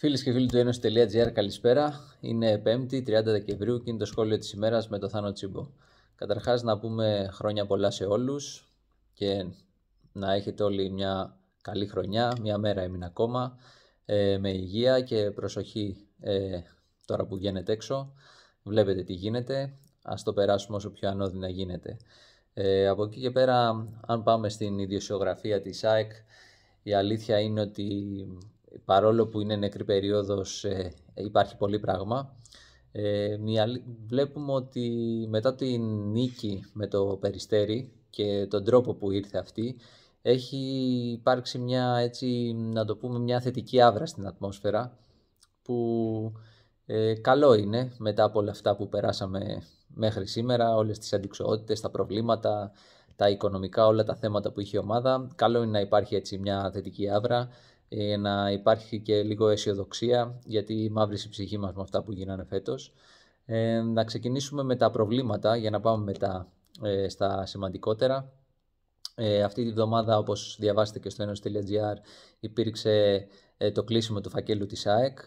Φίλες και φίλοι του Ένωση.gr, καλησπέρα. Είναι 5η, 30 Δεκεμβρίου και είναι το σχόλιο της ημέρας με το Θάνο Τσίμπο. Καταρχάς, να πούμε χρόνια πολλά σε όλους και να έχετε όλοι μια καλή χρονιά. Μια μέρα έμεινε ακόμα. Ε, με υγεία και προσοχή ε, τώρα που βγαίνετε έξω. Βλέπετε τι γίνεται. Ας το περάσουμε όσο πιο ανώδυνα γίνεται. Ε, από εκεί και πέρα, αν πάμε στην ιδιοσιογραφία της ΑΕΚ, η αλήθεια είναι ότι παρόλο που είναι νεκρή περίοδος ε, υπάρχει πολύ πράγμα. Ε, βλέπουμε ότι μετά την νίκη με το Περιστέρι και τον τρόπο που ήρθε αυτή έχει υπάρξει μια, έτσι, να το πούμε, μια θετική άβρα στην ατμόσφαιρα που ε, καλό είναι μετά από όλα αυτά που περάσαμε μέχρι σήμερα, όλες τις αντικσοότητες, τα προβλήματα, τα οικονομικά, όλα τα θέματα που είχε η ομάδα. Καλό είναι να υπάρχει έτσι μια θετική άβρα ε, να υπάρχει και λίγο αισιοδοξία, γιατί μαύρησε η ψυχή μας με αυτά που γίνανε φέτος. Ε, να ξεκινήσουμε με τα προβλήματα, για να πάμε μετά ε, στα σημαντικότερα. Ε, αυτή τη βδομάδα, όπως διαβάσετε και στο enos.gr, υπήρξε ε, το κλείσιμο του φακέλου της ΑΕΚ.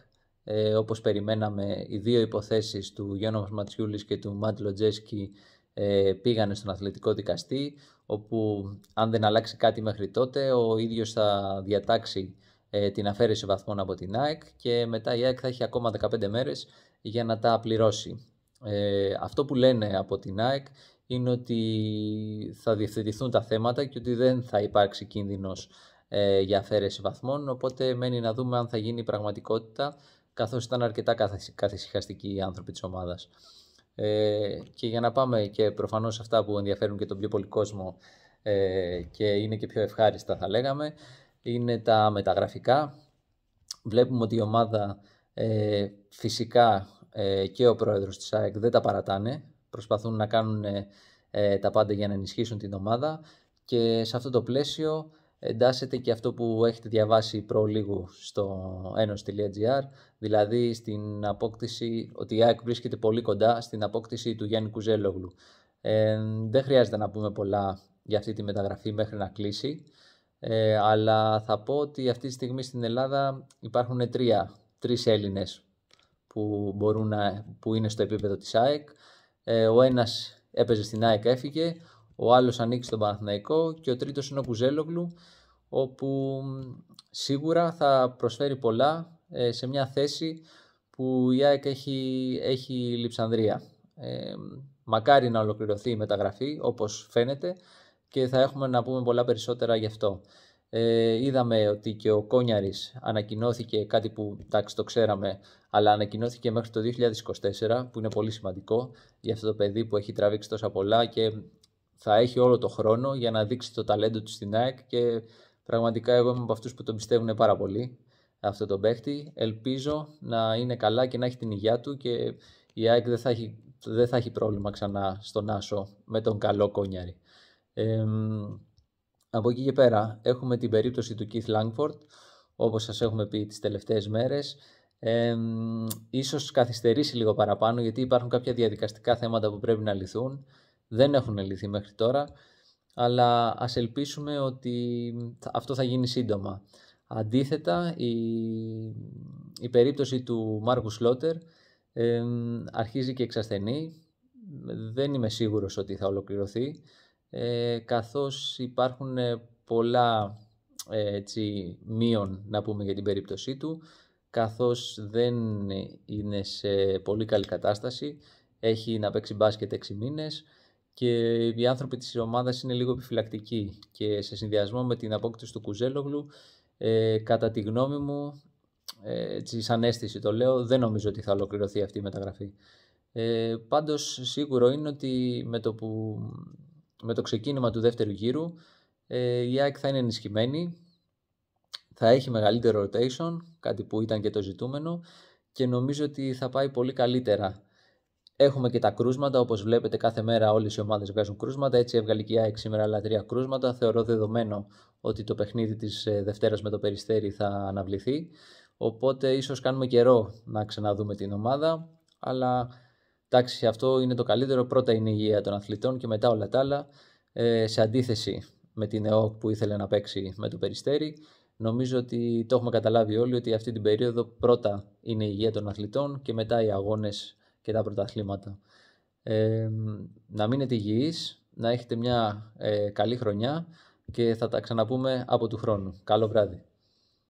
Ε, όπως περιμέναμε, οι δύο υποθέσεις του Γιώνας Ματσιούλης και του Μάντ Λοτζέσκι ε, πήγανε στον αθλητικό δικαστή, όπου αν δεν αλλάξει κάτι μέχρι τότε, ο ίδιος θα διατάξει ε, την αφαίρεση βαθμών από την ΑΕΚ και μετά η ΑΕΚ θα έχει ακόμα 15 μέρες για να τα πληρώσει. Ε, αυτό που λένε από την ΑΕΚ είναι ότι θα διευθετηθούν τα θέματα και ότι δεν θα υπάρξει κίνδυνος ε, για αφαίρεση βαθμών, οπότε μένει να δούμε αν θα γίνει πραγματικότητα, καθώς ήταν αρκετά καθησυχαστικοί οι άνθρωποι της ομάδας. Ε, και για να πάμε και προφανώς αυτά που ενδιαφέρουν και τον πιο πολύ κόσμο ε, και είναι και πιο ευχάριστα θα λέγαμε, είναι τα μεταγραφικά. Βλέπουμε ότι η ομάδα ε, φυσικά ε, και ο πρόεδρος της ΑΕΚ δεν τα παρατάνε. Προσπαθούν να κάνουν ε, τα πάντα για να ενισχύσουν την ομάδα και σε αυτό το πλαίσιο εντάσσεται και αυτό που έχετε διαβάσει προ λίγο στο enos.gr, δηλαδή στην απόκτηση, ότι η ΑΕΚ βρίσκεται πολύ κοντά στην απόκτηση του Γιάννη Κουζέλογλου. Ε, δεν χρειάζεται να πούμε πολλά για αυτή τη μεταγραφή μέχρι να κλείσει. Ε, αλλά θα πω ότι αυτή τη στιγμή στην Ελλάδα υπάρχουν τρία, τρεις Έλληνες που, μπορούν να, που είναι στο επίπεδο της ΑΕΚ. Ε, ο ένας έπαιζε στην ΑΕΚ, έφυγε, ο άλλος ανήκει στον Παναθηναϊκό και ο τρίτος είναι ο Κουζέλογλου, όπου σίγουρα θα προσφέρει πολλά ε, σε μια θέση που η ΑΕΚ έχει, έχει λειψανδρία. Ε, μακάρι να ολοκληρωθεί η μεταγραφή, όπως φαίνεται, και θα έχουμε να πούμε πολλά περισσότερα γι' αυτό. Ε, είδαμε ότι και ο Κόνιαρης ανακοινώθηκε κάτι που εντάξει το ξέραμε αλλά ανακοινώθηκε μέχρι το 2024 που είναι πολύ σημαντικό για αυτό το παιδί που έχει τραβήξει τόσα πολλά και θα έχει όλο το χρόνο για να δείξει το ταλέντο του στην ΑΕΚ και πραγματικά εγώ είμαι από αυτούς που τον πιστεύουν πάρα πολύ αυτό το παίχτη. Ελπίζω να είναι καλά και να έχει την υγεία του και η ΑΕΚ δεν θα έχει, δεν θα έχει πρόβλημα ξανά στον Άσο με τον καλό Κόνιαρη από εκεί και πέρα έχουμε την περίπτωση του Keith Langford, όπως σας έχουμε πει τις τελευταίες μέρες. Ε, ίσως καθυστερήσει λίγο παραπάνω γιατί υπάρχουν κάποια διαδικαστικά θέματα που πρέπει να λυθούν. Δεν έχουν λυθεί μέχρι τώρα, αλλά ας ελπίσουμε ότι αυτό θα γίνει σύντομα. Αντίθετα, η, η περίπτωση του Μάρκου Σλότερ αρχίζει και εξασθενεί. Δεν είμαι σίγουρος ότι θα ολοκληρωθεί ε, καθώς υπάρχουν ε, πολλά ε, έτσι, μείον να πούμε για την περίπτωσή του καθώς δεν είναι σε πολύ καλή κατάσταση έχει να παίξει μπάσκετ 6 μήνες και οι άνθρωποι της ομάδας είναι λίγο επιφυλακτικοί και σε συνδυασμό με την απόκτηση του Κουζέλογλου ε, κατά τη γνώμη μου ε, έτσι, σαν αίσθηση το λέω δεν νομίζω ότι θα ολοκληρωθεί αυτή η μεταγραφή ε, πάντως σίγουρο είναι ότι με το που με το ξεκίνημα του δεύτερου γύρου ε, η ΑΕΚ θα είναι ενισχυμένη, θα έχει μεγαλύτερο rotation, κάτι που ήταν και το ζητούμενο και νομίζω ότι θα πάει πολύ καλύτερα. Έχουμε και τα κρούσματα, όπως βλέπετε κάθε μέρα όλες οι ομάδες βγάζουν κρούσματα, έτσι έβγαλε και η ΑΕΚ σήμερα άλλα τρία κρούσματα. Θεωρώ δεδομένο ότι το παιχνίδι της ε, Δευτέρας με το Περιστέρι θα αναβληθεί, οπότε ίσως κάνουμε καιρό να ξαναδούμε την ομάδα, αλλά Εντάξει, αυτό είναι το καλύτερο. Πρώτα είναι η υγεία των αθλητών και μετά όλα τα άλλα. Ε, σε αντίθεση με την ΕΟΚ που ήθελε να παίξει με το Περιστέρι, νομίζω ότι το έχουμε καταλάβει όλοι ότι αυτή την περίοδο πρώτα είναι η υγεία των αθλητών και μετά οι αγώνες και τα πρωταθλήματα. Ε, να μείνετε υγιείς, να έχετε μια ε, καλή χρονιά και θα τα ξαναπούμε από του χρόνου. Καλό βράδυ.